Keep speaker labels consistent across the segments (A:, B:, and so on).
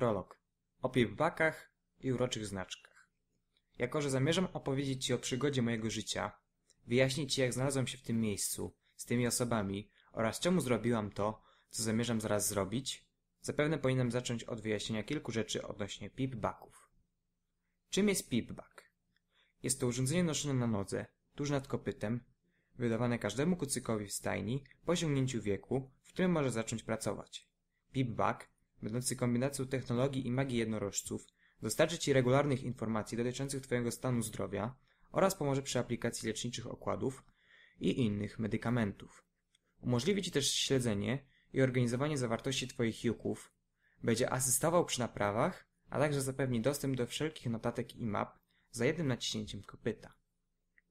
A: Prolog. O piwbakach i uroczych znaczkach. Jako, że zamierzam opowiedzieć Ci o przygodzie mojego życia, wyjaśnić Ci, jak znalazłem się w tym miejscu, z tymi osobami oraz czemu zrobiłam to, co zamierzam zaraz zrobić, zapewne powinienem zacząć od wyjaśnienia kilku rzeczy odnośnie pipbaków. Czym jest pipbak? Jest to urządzenie noszone na nodze, tuż nad kopytem, wydawane każdemu kucykowi w stajni po osiągnięciu wieku, w którym może zacząć pracować. Pipbak będący kombinacją technologii i magii jednorożców, dostarczy Ci regularnych informacji dotyczących Twojego stanu zdrowia oraz pomoże przy aplikacji leczniczych okładów i innych medykamentów. Umożliwi Ci też śledzenie i organizowanie zawartości Twoich juków, będzie asystował przy naprawach, a także zapewni dostęp do wszelkich notatek i map za jednym naciśnięciem kopyta.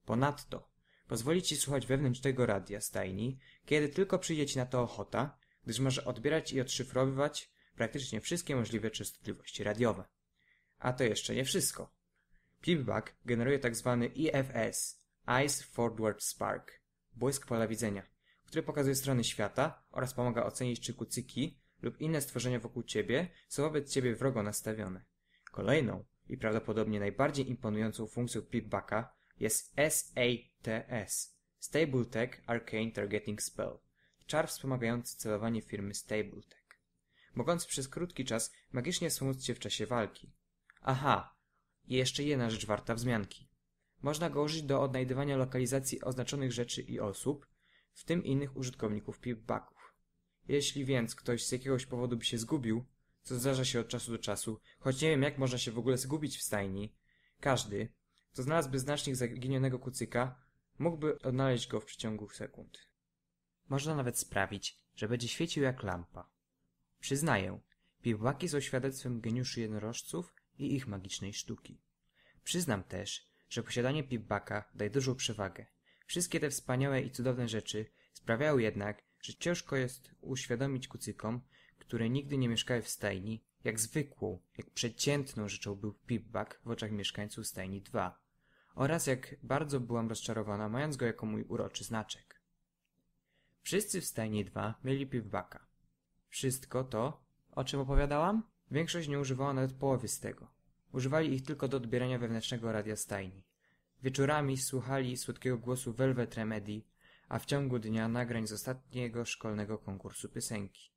A: Ponadto pozwoli Ci słuchać wewnętrznego radia stajni, kiedy tylko przyjdzie Ci na to ochota, gdyż może odbierać i odszyfrowywać praktycznie wszystkie możliwe częstotliwości radiowe. A to jeszcze nie wszystko. Flipback generuje tak zwany IFS, e Eyes Forward Spark, błysk pola widzenia, który pokazuje strony świata oraz pomaga ocenić, czy kucyki lub inne stworzenia wokół ciebie są wobec ciebie wrogo nastawione. Kolejną i prawdopodobnie najbardziej imponującą funkcją Flipbacka jest SATS, Tech Arcane Targeting Spell, czar wspomagający celowanie firmy Tech mogąc przez krótki czas magicznie smóc się w czasie walki. Aha, i jeszcze jedna rzecz warta wzmianki. Można go użyć do odnajdywania lokalizacji oznaczonych rzeczy i osób, w tym innych użytkowników pipbacków. Jeśli więc ktoś z jakiegoś powodu by się zgubił, co zdarza się od czasu do czasu, choć nie wiem jak można się w ogóle zgubić w stajni, każdy, kto znalazłby znacznik zaginionego kucyka, mógłby odnaleźć go w przeciągu sekund. Można nawet sprawić, że będzie świecił jak lampa. Przyznaję, bibułaki są świadectwem geniuszy jednorożców i ich magicznej sztuki. Przyznam też, że posiadanie bibułaka daje dużą przewagę. Wszystkie te wspaniałe i cudowne rzeczy sprawiają jednak, że ciężko jest uświadomić kucykom, które nigdy nie mieszkały w stajni, jak zwykłą, jak przeciętną rzeczą był Pipbak w oczach mieszkańców stajni 2 oraz jak bardzo byłam rozczarowana, mając go jako mój uroczy znaczek. Wszyscy w stajni 2 mieli Pipbaka. Wszystko to, o czym opowiadałam? Większość nie używała nawet połowy z tego. Używali ich tylko do odbierania wewnętrznego radia stajni. Wieczorami słuchali słodkiego głosu Velvet Remedy, a w ciągu dnia nagrań z ostatniego szkolnego konkursu piosenki.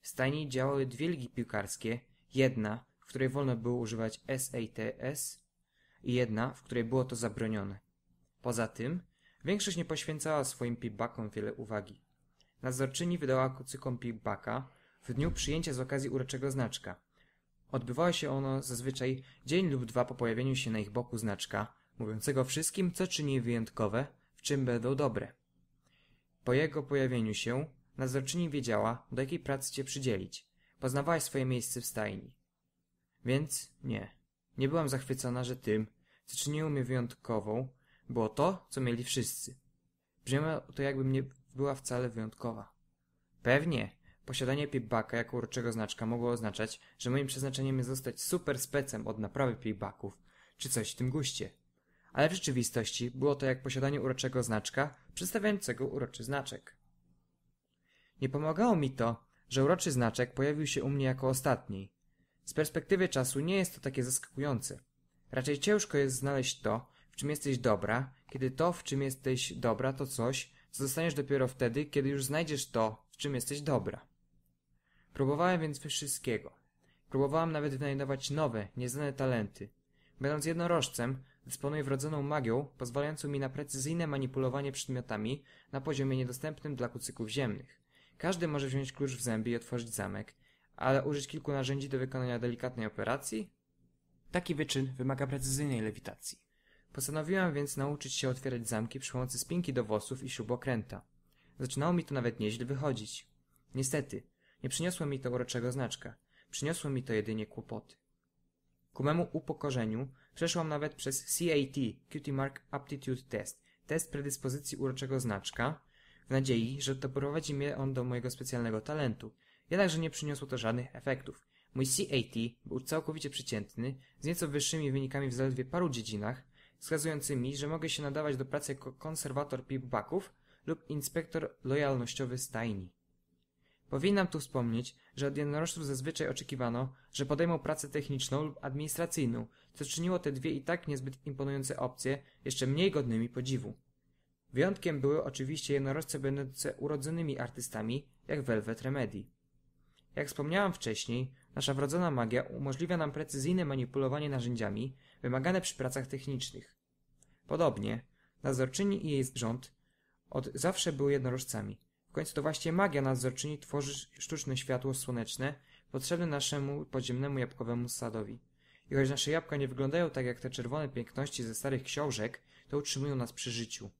A: W stajni działały dwie ligi piłkarskie, jedna, w której wolno było używać SATS i jedna, w której było to zabronione. Poza tym, większość nie poświęcała swoim pibakom wiele uwagi. Nadzorczyni wydała kucykom piłbaka w dniu przyjęcia z okazji uroczego znaczka. Odbywało się ono zazwyczaj dzień lub dwa po pojawieniu się na ich boku znaczka, mówiącego wszystkim, co czyni wyjątkowe, w czym będą dobre. Po jego pojawieniu się nadzorczyni wiedziała, do jakiej pracy cię przydzielić. Poznawałaś swoje miejsce w stajni. Więc nie. Nie byłam zachwycona, że tym, co czyniło mnie wyjątkową, było to, co mieli wszyscy. Brzmiało to jakby mnie była wcale wyjątkowa. Pewnie. Posiadanie pickbacka jako uroczego znaczka mogło oznaczać, że moim przeznaczeniem jest zostać super specem od naprawy pickbacków, czy coś w tym guście. Ale w rzeczywistości było to jak posiadanie uroczego znaczka przedstawiającego uroczy znaczek. Nie pomagało mi to, że uroczy znaczek pojawił się u mnie jako ostatni. Z perspektywy czasu nie jest to takie zaskakujące. Raczej ciężko jest znaleźć to, w czym jesteś dobra, kiedy to, w czym jesteś dobra, to coś, Zostaniesz dopiero wtedy, kiedy już znajdziesz to, w czym jesteś dobra. Próbowałem więc wszystkiego. Próbowałem nawet wynajdować nowe, nieznane talenty. Będąc jednorożcem, dysponuję wrodzoną magią, pozwalającą mi na precyzyjne manipulowanie przedmiotami na poziomie niedostępnym dla kucyków ziemnych. Każdy może wziąć klucz w zęby i otworzyć zamek, ale użyć kilku narzędzi do wykonania delikatnej operacji? Taki wyczyn wymaga precyzyjnej lewitacji. Postanowiłam więc nauczyć się otwierać zamki przy pomocy spinki do włosów i śrubokręta. Zaczynało mi to nawet nieźle wychodzić. Niestety, nie przyniosło mi to uroczego znaczka. Przyniosło mi to jedynie kłopoty. Ku memu upokorzeniu przeszłam nawet przez CAT, Cutie Mark Aptitude Test, test predyspozycji uroczego znaczka, w nadziei, że doprowadzi mnie on do mojego specjalnego talentu. Jednakże nie przyniosło to żadnych efektów. Mój CAT był całkowicie przeciętny, z nieco wyższymi wynikami w zaledwie paru dziedzinach, wskazującymi, że mogę się nadawać do pracy jako konserwator pipbaków lub inspektor lojalnościowy stajni. Powinnam tu wspomnieć, że od jednorożców zazwyczaj oczekiwano, że podejmą pracę techniczną lub administracyjną, co czyniło te dwie i tak niezbyt imponujące opcje jeszcze mniej godnymi podziwu. Wyjątkiem były oczywiście jednorożce będące urodzonymi artystami, jak Velvet Remedy. Jak wspomniałam wcześniej, nasza wrodzona magia umożliwia nam precyzyjne manipulowanie narzędziami wymagane przy pracach technicznych. Podobnie, nadzorczyni i jej rząd od zawsze były jednorożcami. W końcu to właśnie magia nadzorczyni tworzy sztuczne światło słoneczne potrzebne naszemu podziemnemu jabłkowemu sadowi. I choć nasze jabłka nie wyglądają tak jak te czerwone piękności ze starych książek, to utrzymują nas przy życiu.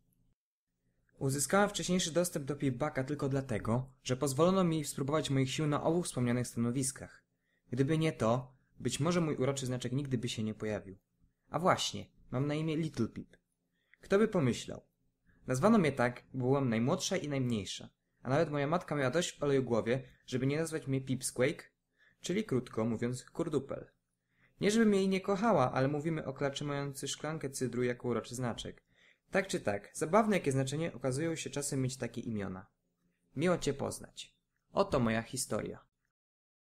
A: Uzyskałem wcześniejszy dostęp do feedbacka tylko dlatego, że pozwolono mi spróbować moich sił na obu wspomnianych stanowiskach. Gdyby nie to, być może mój uroczy znaczek nigdy by się nie pojawił. A właśnie, mam na imię Little Pip. Kto by pomyślał? Nazwano mnie tak, bo byłam najmłodsza i najmniejsza, a nawet moja matka miała dość w oleju głowie, żeby nie nazwać mnie Pipsquake, czyli krótko mówiąc kurdupel. Nie żebym jej nie kochała, ale mówimy o klaczy mający szklankę cydru jako uroczy znaczek – tak czy tak, zabawne jakie znaczenie okazują się czasem mieć takie imiona. Miło Cię poznać. Oto moja historia.